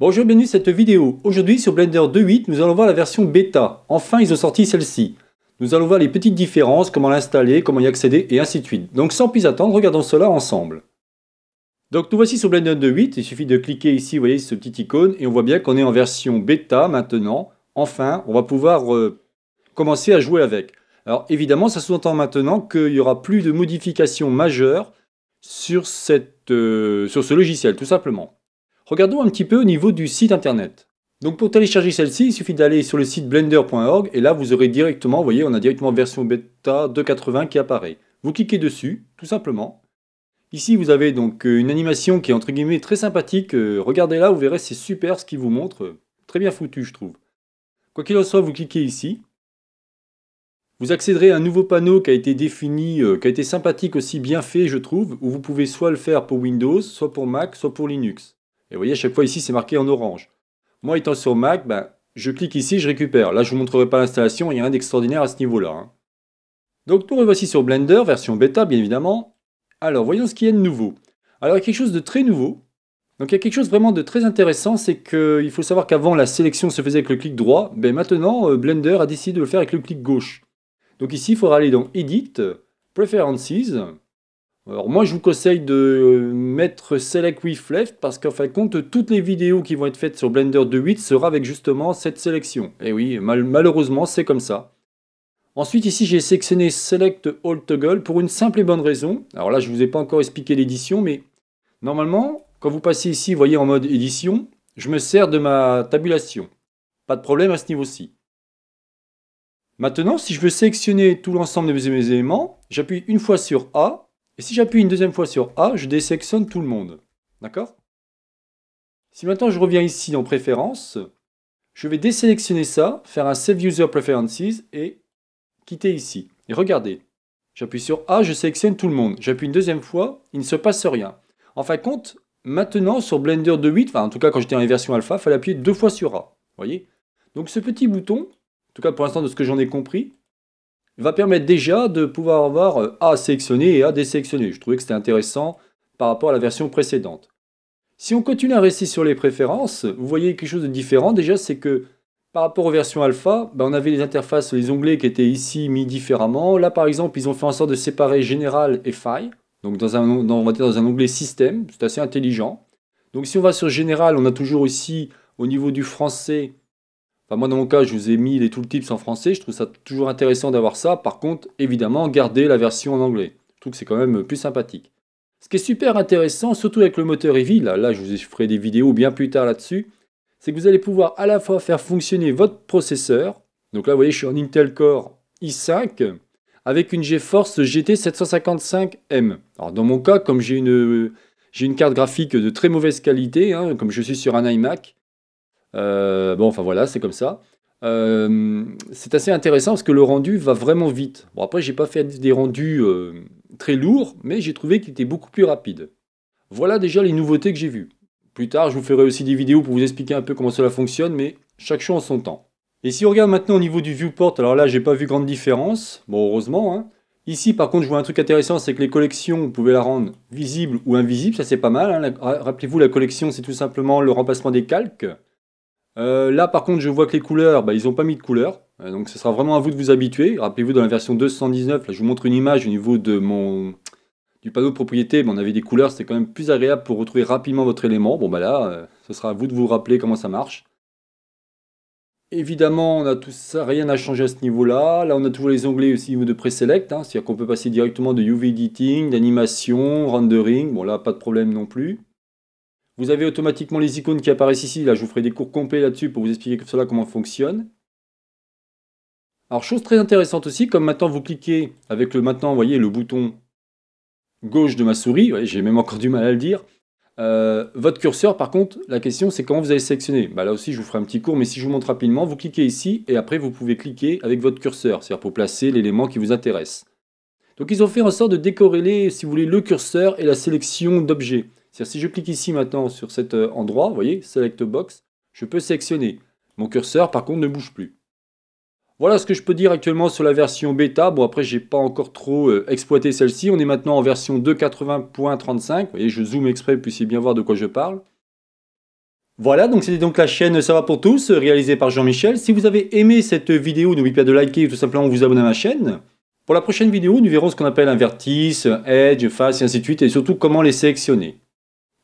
Bonjour, bienvenue dans cette vidéo. Aujourd'hui sur Blender 2.8, nous allons voir la version bêta. Enfin, ils ont sorti celle-ci. Nous allons voir les petites différences, comment l'installer, comment y accéder et ainsi de suite. Donc sans plus attendre, regardons cela ensemble. Donc nous voici sur Blender 2.8, il suffit de cliquer ici, vous voyez ce petit icône, et on voit bien qu'on est en version bêta maintenant. Enfin, on va pouvoir euh, commencer à jouer avec. Alors évidemment, ça sous-entend maintenant qu'il n'y aura plus de modifications majeures sur, cette, euh, sur ce logiciel, tout simplement. Regardons un petit peu au niveau du site internet. Donc pour télécharger celle-ci, il suffit d'aller sur le site blender.org et là vous aurez directement, vous voyez, on a directement version bêta 2.80 qui apparaît. Vous cliquez dessus, tout simplement. Ici vous avez donc euh, une animation qui est entre guillemets très sympathique. Euh, Regardez là, vous verrez, c'est super ce qu'il vous montre. Très bien foutu, je trouve. Quoi qu'il en soit, vous cliquez ici. Vous accéderez à un nouveau panneau qui a été défini, euh, qui a été sympathique aussi bien fait, je trouve, où vous pouvez soit le faire pour Windows, soit pour Mac, soit pour Linux. Et vous voyez, à chaque fois ici, c'est marqué en orange. Moi, étant sur Mac, ben, je clique ici, je récupère. Là, je ne vous montrerai pas l'installation, il n'y a rien d'extraordinaire à ce niveau-là. Hein. Donc, nous revoici sur Blender, version bêta, bien évidemment. Alors, voyons ce qu'il y a de nouveau. Alors, il y a quelque chose de très nouveau. Donc, il y a quelque chose vraiment de très intéressant, c'est qu'il faut savoir qu'avant, la sélection se faisait avec le clic droit. Ben, maintenant, euh, Blender a décidé de le faire avec le clic gauche. Donc ici, il faudra aller dans Edit, Preferences, alors moi, je vous conseille de mettre Select With Left parce qu'en fin de compte, toutes les vidéos qui vont être faites sur Blender 2.8 sera avec justement cette sélection. Et eh oui, malheureusement, c'est comme ça. Ensuite, ici, j'ai sélectionné Select All Toggle pour une simple et bonne raison. Alors là, je ne vous ai pas encore expliqué l'édition, mais normalement, quand vous passez ici, vous voyez en mode édition, je me sers de ma tabulation. Pas de problème à ce niveau-ci. Maintenant, si je veux sélectionner tout l'ensemble de mes éléments, j'appuie une fois sur A et si j'appuie une deuxième fois sur A, je désélectionne tout le monde. D'accord Si maintenant je reviens ici en préférences, je vais désélectionner ça, faire un Save User Preferences et quitter ici. Et regardez, j'appuie sur A, je sélectionne tout le monde. J'appuie une deuxième fois, il ne se passe rien. En fin de compte, maintenant sur Blender 2.8, enfin en tout cas quand j'étais dans les versions alpha, il fallait appuyer deux fois sur A. Vous voyez Donc ce petit bouton, en tout cas pour l'instant de ce que j'en ai compris, va permettre déjà de pouvoir avoir euh, A sélectionné et A désélectionné. Je trouvais que c'était intéressant par rapport à la version précédente. Si on continue à rester sur les préférences, vous voyez quelque chose de différent déjà, c'est que par rapport aux versions alpha, ben, on avait les interfaces, les onglets qui étaient ici mis différemment. Là par exemple, ils ont fait en sorte de séparer général et File. Donc dans on va dire dans un onglet système, c'est assez intelligent. Donc si on va sur général, on a toujours ici au niveau du français moi, dans mon cas, je vous ai mis les tooltips en français. Je trouve ça toujours intéressant d'avoir ça. Par contre, évidemment, gardez la version en anglais. Je trouve que c'est quand même plus sympathique. Ce qui est super intéressant, surtout avec le moteur Eevee, là, je vous ferai des vidéos bien plus tard là-dessus, c'est que vous allez pouvoir à la fois faire fonctionner votre processeur. Donc là, vous voyez, je suis en Intel Core i5 avec une GeForce GT 755M. Alors dans mon cas, comme j'ai une, une carte graphique de très mauvaise qualité, hein, comme je suis sur un iMac, euh, bon, enfin voilà, c'est comme ça. Euh, c'est assez intéressant parce que le rendu va vraiment vite. Bon, après, j'ai pas fait des rendus euh, très lourds, mais j'ai trouvé qu'il était beaucoup plus rapide. Voilà déjà les nouveautés que j'ai vues. Plus tard, je vous ferai aussi des vidéos pour vous expliquer un peu comment cela fonctionne, mais chaque chose en son temps. Et si on regarde maintenant au niveau du viewport, alors là, j'ai pas vu grande différence. Bon, heureusement. Hein. Ici, par contre, je vois un truc intéressant, c'est que les collections, vous pouvez la rendre visible ou invisible, ça c'est pas mal. Hein. Rappelez-vous, la collection, c'est tout simplement le remplacement des calques. Euh, là, par contre, je vois que les couleurs, bah, ils n'ont pas mis de couleurs. Euh, donc, ce sera vraiment à vous de vous habituer. Rappelez-vous, dans la version 219, là, je vous montre une image au niveau de mon du panneau de propriété. on avait des couleurs, c'était quand même plus agréable pour retrouver rapidement votre élément. Bon, bah là, euh, ce sera à vous de vous rappeler comment ça marche. Évidemment, on a tout ça, rien à changer à ce niveau-là. Là, on a toujours les onglets aussi au niveau de Preselect. Hein. C'est-à-dire qu'on peut passer directement de UV Editing, d'animation, rendering. Bon, là, pas de problème non plus. Vous avez automatiquement les icônes qui apparaissent ici. Là, je vous ferai des cours complets là-dessus pour vous expliquer cela comment fonctionne. Alors, chose très intéressante aussi, comme maintenant vous cliquez avec le maintenant, voyez, le bouton gauche de ma souris, j'ai même encore du mal à le dire, euh, votre curseur, par contre, la question c'est comment vous allez sélectionner. Bah, là aussi, je vous ferai un petit cours, mais si je vous montre rapidement, vous cliquez ici et après vous pouvez cliquer avec votre curseur, c'est-à-dire pour placer l'élément qui vous intéresse. Donc ils ont fait en sorte de décorréler, si vous voulez, le curseur et la sélection d'objets. C'est-à-dire si je clique ici maintenant sur cet euh, endroit, vous voyez, Select Box, je peux sélectionner. Mon curseur par contre ne bouge plus. Voilà ce que je peux dire actuellement sur la version bêta. Bon après je n'ai pas encore trop euh, exploité celle-ci. On est maintenant en version 2.80.35. Vous voyez je zoome exprès pour que vous puissiez bien voir de quoi je parle. Voilà, donc c'était donc la chaîne Ça va pour tous, réalisée par Jean-Michel. Si vous avez aimé cette vidéo, n'oubliez pas de liker et tout simplement vous abonner à ma chaîne. Pour la prochaine vidéo, nous verrons ce qu'on appelle un vertice, edge, face et ainsi de suite, et surtout comment les sélectionner.